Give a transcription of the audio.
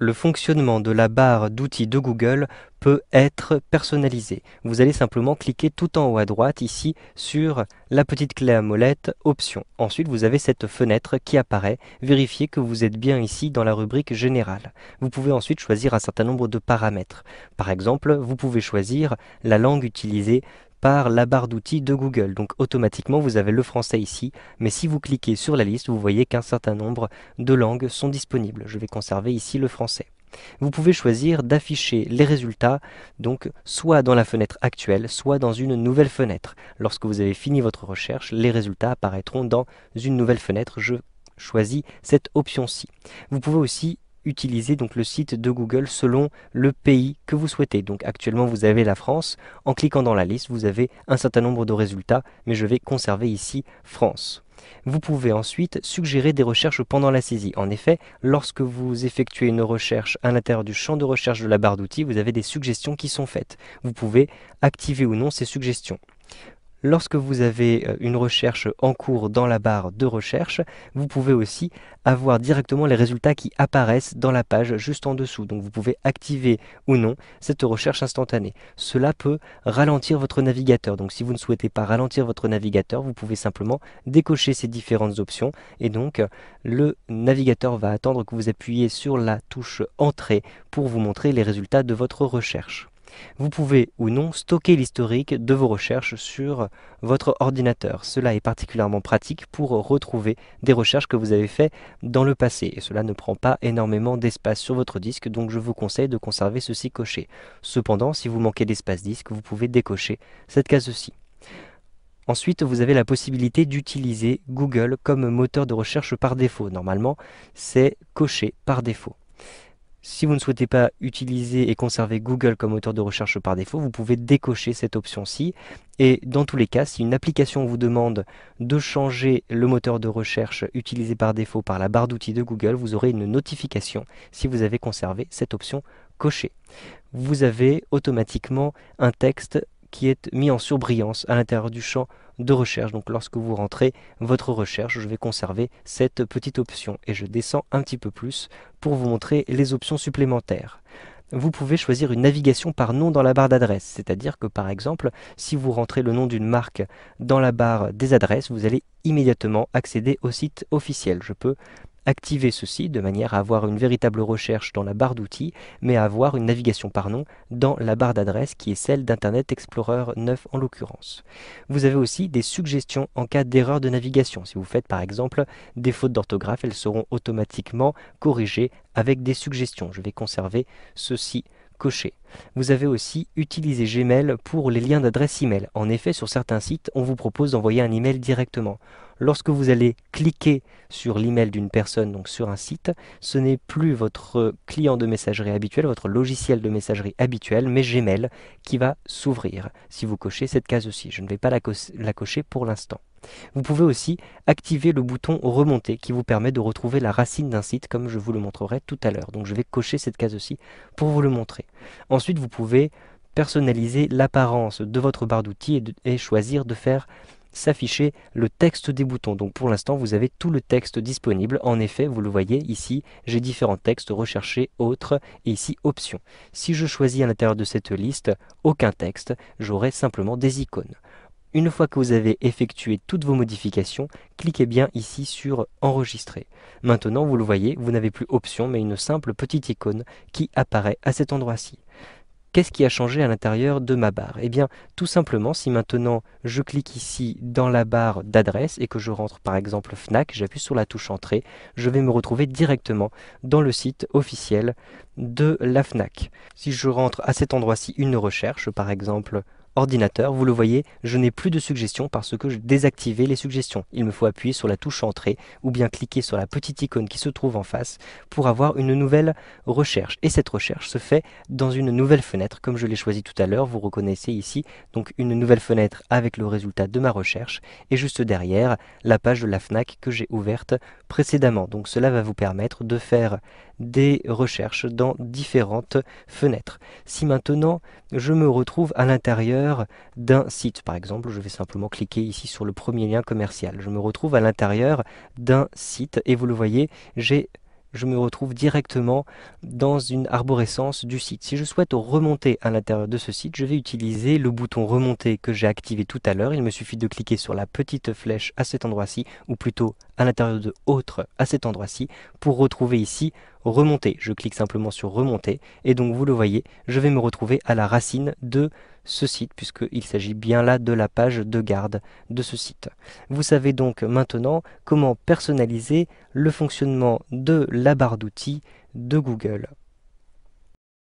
le fonctionnement de la barre d'outils de Google peut être personnalisé. Vous allez simplement cliquer tout en haut à droite ici sur la petite clé à molette Options. Ensuite, vous avez cette fenêtre qui apparaît. Vérifiez que vous êtes bien ici dans la rubrique Générale. Vous pouvez ensuite choisir un certain nombre de paramètres. Par exemple, vous pouvez choisir la langue utilisée par la barre d'outils de Google. Donc automatiquement, vous avez le français ici, mais si vous cliquez sur la liste, vous voyez qu'un certain nombre de langues sont disponibles. Je vais conserver ici le français. Vous pouvez choisir d'afficher les résultats, donc soit dans la fenêtre actuelle, soit dans une nouvelle fenêtre. Lorsque vous avez fini votre recherche, les résultats apparaîtront dans une nouvelle fenêtre. Je choisis cette option-ci. Vous pouvez aussi utiliser donc le site de Google selon le pays que vous souhaitez. Donc actuellement vous avez la France. En cliquant dans la liste, vous avez un certain nombre de résultats, mais je vais conserver ici France. Vous pouvez ensuite suggérer des recherches pendant la saisie. En effet, lorsque vous effectuez une recherche à l'intérieur du champ de recherche de la barre d'outils, vous avez des suggestions qui sont faites. Vous pouvez activer ou non ces suggestions. Lorsque vous avez euh, une recherche en cours dans la barre de recherche, vous pouvez aussi avoir directement les résultats qui apparaissent dans la page juste en dessous. Donc vous pouvez activer ou non cette recherche instantanée. Cela peut ralentir votre navigateur. Donc si vous ne souhaitez pas ralentir votre navigateur, vous pouvez simplement décocher ces différentes options et donc le navigateur va attendre que vous appuyez sur la touche entrée pour vous montrer les résultats de votre recherche. Vous pouvez ou non stocker l'historique de vos recherches sur votre ordinateur. Cela est particulièrement pratique pour retrouver des recherches que vous avez faites dans le passé. Et cela ne prend pas énormément d'espace sur votre disque, donc je vous conseille de conserver ceci coché. Cependant, si vous manquez d'espace disque, vous pouvez décocher cette case-ci. Ensuite, vous avez la possibilité d'utiliser Google comme moteur de recherche par défaut. Normalement, c'est coché par défaut. Si vous ne souhaitez pas utiliser et conserver Google comme moteur de recherche par défaut, vous pouvez décocher cette option-ci. Et dans tous les cas, si une application vous demande de changer le moteur de recherche utilisé par défaut par la barre d'outils de Google, vous aurez une notification si vous avez conservé cette option cochée. Vous avez automatiquement un texte qui est mis en surbrillance à l'intérieur du champ de recherche. Donc lorsque vous rentrez votre recherche, je vais conserver cette petite option et je descends un petit peu plus pour vous montrer les options supplémentaires. Vous pouvez choisir une navigation par nom dans la barre d'adresse, c'est-à-dire que par exemple, si vous rentrez le nom d'une marque dans la barre des adresses, vous allez immédiatement accéder au site officiel. Je peux Activer ceci de manière à avoir une véritable recherche dans la barre d'outils, mais à avoir une navigation par nom dans la barre d'adresse qui est celle d'Internet Explorer 9 en l'occurrence. Vous avez aussi des suggestions en cas d'erreur de navigation. Si vous faites par exemple des fautes d'orthographe, elles seront automatiquement corrigées avec des suggestions. Je vais conserver ceci coché. Vous avez aussi utilisé Gmail pour les liens d'adresse email. En effet, sur certains sites, on vous propose d'envoyer un email directement. Lorsque vous allez cliquer sur l'email d'une personne, donc sur un site, ce n'est plus votre client de messagerie habituel, votre logiciel de messagerie habituel, mais Gmail qui va s'ouvrir si vous cochez cette case aussi. Je ne vais pas la, cocher pour l'instant. Vous pouvez aussi activer le bouton remonter qui vous permet de retrouver la racine d'un site comme je vous le montrerai tout à l'heure. Donc je vais cocher cette case aussi pour vous le montrer. Ensuite, vous pouvez personnaliser l'apparence de votre barre d'outils et, choisir de faire s'afficher le texte des boutons. Donc pour l'instant, vous avez tout le texte disponible. En effet, vous le voyez ici, j'ai différents textes, recherchés, autres, et ici, options. Si je choisis à l'intérieur de cette liste aucun texte, j'aurai simplement des icônes. Une fois que vous avez effectué toutes vos modifications, cliquez bien ici sur Enregistrer. Maintenant, vous le voyez, vous n'avez plus option mais une simple petite icône qui apparaît à cet endroit-ci. Qu'est-ce qui a changé à l'intérieur de ma barre Eh bien, tout simplement, si maintenant je clique ici dans la barre d'adresse et que je rentre par exemple Fnac, j'appuie sur la touche Entrée, je vais me retrouver directement dans le site officiel de la FNAC. Si je rentre à cet endroit-ci une recherche, par exemple ordinateur, vous le voyez, je n'ai plus de suggestions parce que je désactivais les suggestions. Il me faut appuyer sur la touche entrée ou bien cliquer sur la petite icône qui se trouve en face pour avoir une nouvelle recherche. Et cette recherche se fait dans une nouvelle fenêtre comme je l'ai choisi tout à l'heure, vous reconnaissez ici donc une nouvelle fenêtre avec le résultat de ma recherche et juste derrière la page de la FNAC que j'ai ouverte précédemment. Donc cela va vous permettre de faire des recherches dans différentes fenêtres. Si maintenant je me retrouve à l'intérieur d'un site, par exemple, je vais simplement cliquer ici sur le premier lien commercial. Je me retrouve à l'intérieur d'un site et vous le voyez, j'ai je me retrouve directement dans une arborescence du site. Si je souhaite remonter à l'intérieur de ce site, je vais utiliser le bouton remonter que j'ai activé tout à l'heure. Il me suffit de cliquer sur la petite flèche à cet endroit-ci, ou plutôt à l'intérieur de autre à cet endroit-ci, pour retrouver ici remonter. Je clique simplement sur remonter et donc vous le voyez, je vais me retrouver à la racine de ce site puisqu'il s'agit bien là de la page de garde de ce site. Vous savez donc maintenant comment personnaliser le fonctionnement de la barre d'outils de Google.